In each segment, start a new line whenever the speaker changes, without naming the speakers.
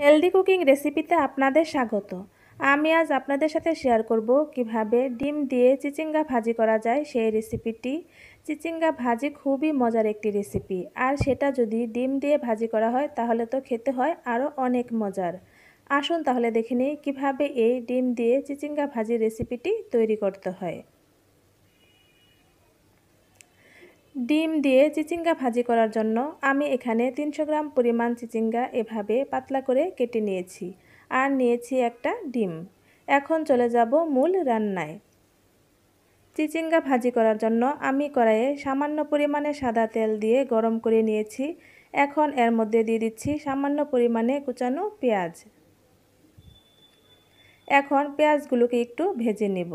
healthy cooking রেসিপিতে আপনাদের স্বাগত আমি আজ আপনাদের সাথে শেয়ার করব কিভাবে ডিম দিয়ে চিচিঙ্গা ভাজি করা যায় সেই রেসিপিটি চিচিঙ্গা ভাজি খুবই মজার একটি রেসিপি আর সেটা যদি ডিম দিয়ে ভাজি করা হয় তাহলে তো খেতে হয় আরও অনেক মজার আসুন তাহলে দেখে নিই কীভাবে এই ডিম দিয়ে চিচিঙ্গা ভাজি রেসিপিটি তৈরি করতে হয় ডিম দিয়ে চিচিঙ্গা ভাজি করার জন্য আমি এখানে তিনশো গ্রাম পরিমাণ চিচিঙ্গা এভাবে পাতলা করে কেটে নিয়েছি আর নিয়েছি একটা ডিম এখন চলে যাব মূল রান্নায় চিচিঙ্গা ভাজি করার জন্য আমি কড়াইয়ে সামান্য পরিমাণে সাদা তেল দিয়ে গরম করে নিয়েছি এখন এর মধ্যে দিয়ে দিচ্ছি সামান্য পরিমাণে কুচানো পেঁয়াজ এখন পেঁয়াজগুলোকে একটু ভেজে নেব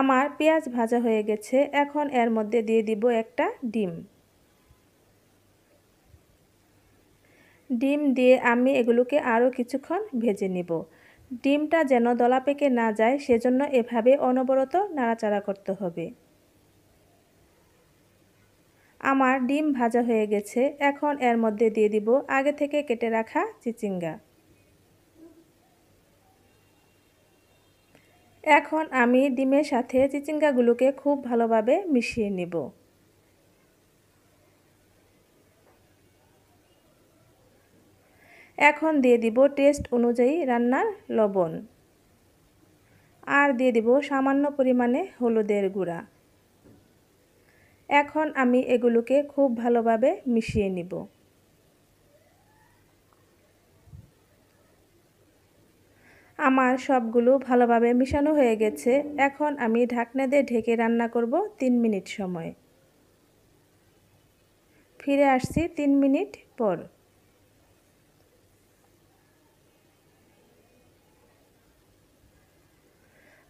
আমার পেঁয়াজ ভাজা হয়ে গেছে এখন এর মধ্যে দিয়ে দিব একটা ডিম ডিম দিয়ে আমি এগুলোকে আরও কিছুক্ষণ ভেজে নিব ডিমটা যেন দলা পেকে না যায় সেজন্য এভাবে অনবরত নাড়াচাড়া করতে হবে আমার ডিম ভাজা হয়ে গেছে এখন এর মধ্যে দিয়ে দিব আগে থেকে কেটে রাখা চিচিঙ্গা এখন আমি ডিমের সাথে চিচিঙ্গাগুলোকে খুব ভালোভাবে মিশিয়ে নেব এখন দিয়ে দিব টেস্ট অনুযায়ী রান্নার লবণ আর দিয়ে দিব সামান্য পরিমাণে হলুদের গুঁড়া এখন আমি এগুলোকে খুব ভালোভাবে মিশিয়ে নিব আমার সবগুলো ভালোভাবে মিশানো হয়ে গেছে এখন আমি ঢাকনা দিয়ে ঢেকে রান্না করব তিন মিনিট সময় ফিরে আসছি তিন মিনিট পর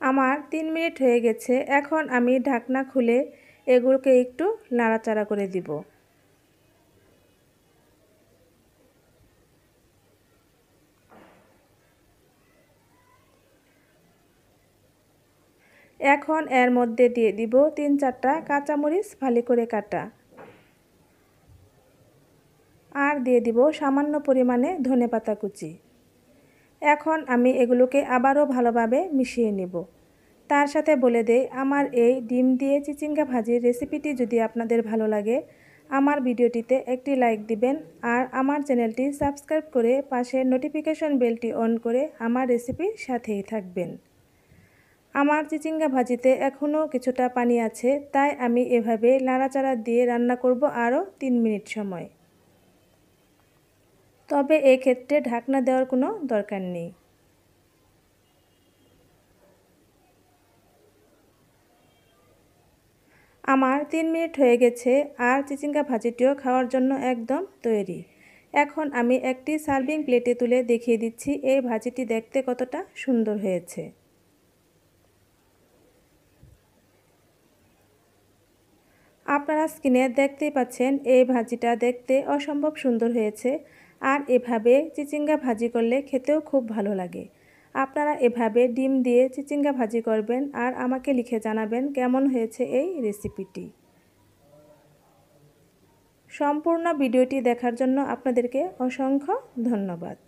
আমার তিন মিনিট হয়ে গেছে এখন আমি ঢাকনা খুলে এগুলোকে একটু নাড়াচাড়া করে দিব এখন এর মধ্যে দিয়ে দিব তিন চারটা কাঁচামরিচ ফালি করে কাটা আর দিয়ে দিব সামান্য পরিমাণে ধনে পাতা কুচি এখন আমি এগুলোকে আবারও ভালোভাবে মিশিয়ে নিব তার সাথে বলে দেই আমার এই ডিম দিয়ে চিচিঙ্গা ভাজির রেসিপিটি যদি আপনাদের ভালো লাগে আমার ভিডিওটিতে একটি লাইক দিবেন আর আমার চ্যানেলটি সাবস্ক্রাইব করে পাশে নোটিফিকেশন বেলটি অন করে আমার রেসিপির সাথেই থাকবেন আমার চিচিঙ্গা ভাজিতে এখনও কিছুটা পানি আছে তাই আমি এভাবে নাড়াচাড়া দিয়ে রান্না করব আরও তিন মিনিট সময় তবে ক্ষেত্রে ঢাকনা দেওয়ার কোনো দরকার নেই আমার তিন মিনিট হয়ে গেছে আর চিচিঙ্গা ভাজিটিও খাওয়ার জন্য একদম তৈরি এখন আমি একটি সার্ভিং প্লেটে তুলে দেখিয়ে দিচ্ছি এই ভাজিটি দেখতে কতটা সুন্দর হয়েছে আপনারা স্ক্রিনে দেখতেই পাচ্ছেন এই ভাজিটা দেখতে অসম্ভব সুন্দর হয়েছে আর এভাবে চিচিঙ্গা ভাজি করলে খেতেও খুব ভালো লাগে আপনারা এভাবে ডিম দিয়ে চিচিঙ্গা ভাজি করবেন আর আমাকে লিখে জানাবেন কেমন হয়েছে এই রেসিপিটি সম্পূর্ণ ভিডিওটি দেখার জন্য আপনাদেরকে অসংখ্য ধন্যবাদ